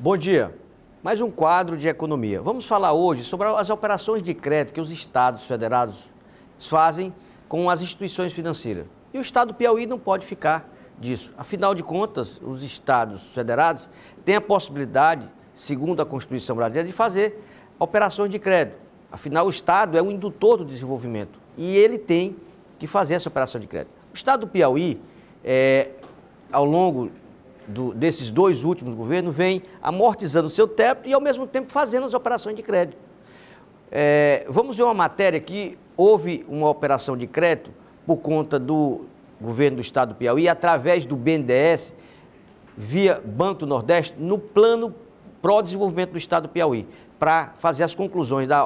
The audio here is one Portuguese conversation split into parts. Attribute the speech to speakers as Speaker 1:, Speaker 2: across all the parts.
Speaker 1: Bom dia. Mais um quadro de economia. Vamos falar hoje sobre as operações de crédito que os estados federados fazem com as instituições financeiras. E o estado do Piauí não pode ficar disso. Afinal de contas, os estados federados têm a possibilidade, segundo a Constituição brasileira, de fazer operações de crédito. Afinal, o estado é o indutor do desenvolvimento e ele tem que fazer essa operação de crédito. O estado do Piauí, é, ao longo do, desses dois últimos governos vem amortizando o seu teto e, ao mesmo tempo, fazendo as operações de crédito. É, vamos ver uma matéria que houve uma operação de crédito por conta do governo do estado do Piauí, através do BNDES, via Banco do Nordeste, no plano pró-desenvolvimento do estado do Piauí, para fazer as conclusões da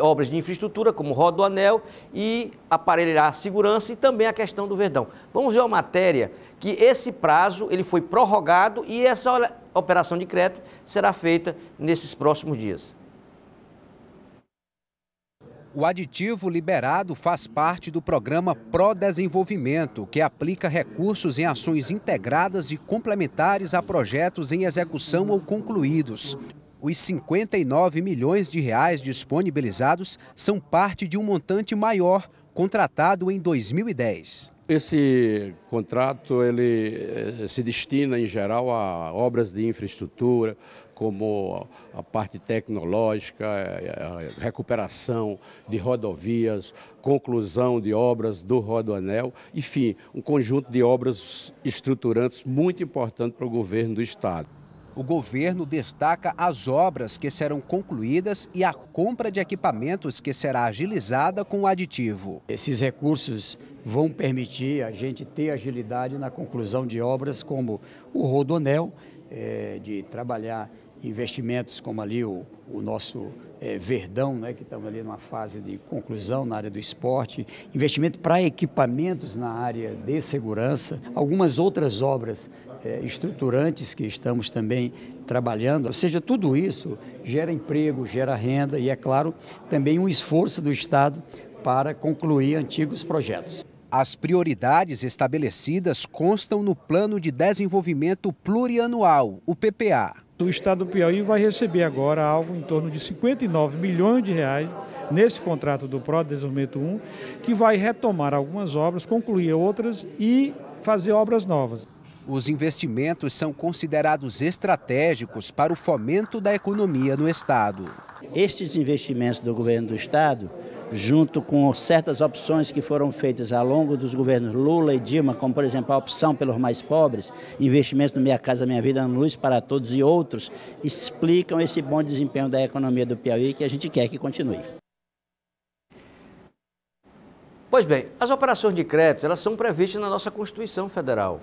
Speaker 1: obras de infraestrutura, como rodoanel e aparelhar a segurança e também a questão do verdão. Vamos ver uma matéria que esse prazo ele foi prorrogado e essa operação de crédito será feita nesses próximos
Speaker 2: dias. O aditivo liberado faz parte do programa Pro Desenvolvimento, que aplica recursos em ações integradas e complementares a projetos em execução ou concluídos. Os 59 milhões de reais disponibilizados são parte de um montante maior contratado em 2010. Esse contrato ele eh, se destina em geral a obras de infraestrutura, como a parte tecnológica, eh, a recuperação de rodovias, conclusão de obras do Rodoanel, enfim, um conjunto de obras estruturantes muito importante para o governo do estado o governo destaca as obras que serão concluídas e a compra de equipamentos que será agilizada com o aditivo. Esses recursos vão permitir a gente ter agilidade na conclusão de obras como o Rodonel, é, de trabalhar investimentos como ali o, o nosso é, Verdão, né, que estamos ali numa fase de conclusão na área do esporte, investimento para equipamentos na área de segurança, algumas outras obras é, estruturantes que estamos também trabalhando. Ou seja, tudo isso gera emprego, gera renda e, é claro, também um esforço do Estado para concluir antigos projetos. As prioridades estabelecidas constam no Plano de Desenvolvimento Plurianual, o PPA. O Estado do Piauí vai receber agora algo em torno de 59 milhões de reais nesse contrato do PRO Desenvolvimento 1, que vai retomar algumas obras, concluir outras e fazer obras novas. Os investimentos são considerados estratégicos para o fomento da economia no Estado. Estes investimentos do governo do Estado, junto com certas
Speaker 1: opções que foram feitas ao longo dos governos Lula e Dilma, como por exemplo a opção pelos mais pobres, investimentos no Minha Casa Minha Vida, Luz para Todos e outros, explicam esse bom desempenho da economia do Piauí que a gente quer que continue. Pois bem, as operações de crédito, elas são previstas na nossa Constituição Federal.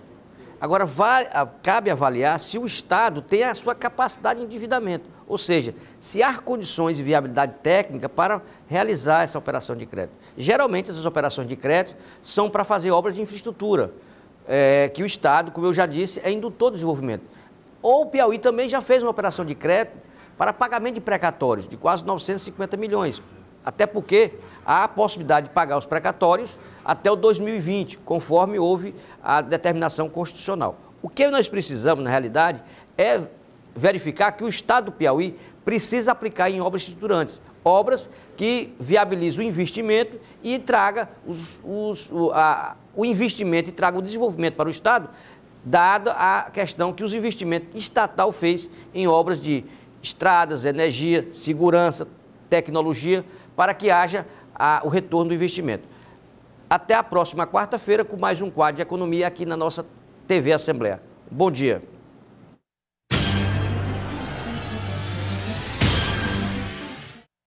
Speaker 1: Agora, vai, cabe avaliar se o Estado tem a sua capacidade de endividamento, ou seja, se há condições e viabilidade técnica para realizar essa operação de crédito. Geralmente, essas operações de crédito são para fazer obras de infraestrutura, é, que o Estado, como eu já disse, é indutor do desenvolvimento. Ou o Piauí também já fez uma operação de crédito para pagamento de precatórios, de quase 950 milhões, até porque há a possibilidade de pagar os precatórios até o 2020, conforme houve a determinação constitucional. O que nós precisamos, na realidade, é verificar que o Estado do Piauí precisa aplicar em obras estruturantes, obras que viabilizem o investimento e traga os, os, o, a, o investimento e traga o desenvolvimento para o Estado, dada a questão que os investimentos estatal fez em obras de estradas, energia, segurança, tecnologia, para que haja a, o retorno do investimento. Até a próxima quarta-feira com mais um quadro de economia aqui na nossa TV Assembleia. Bom dia.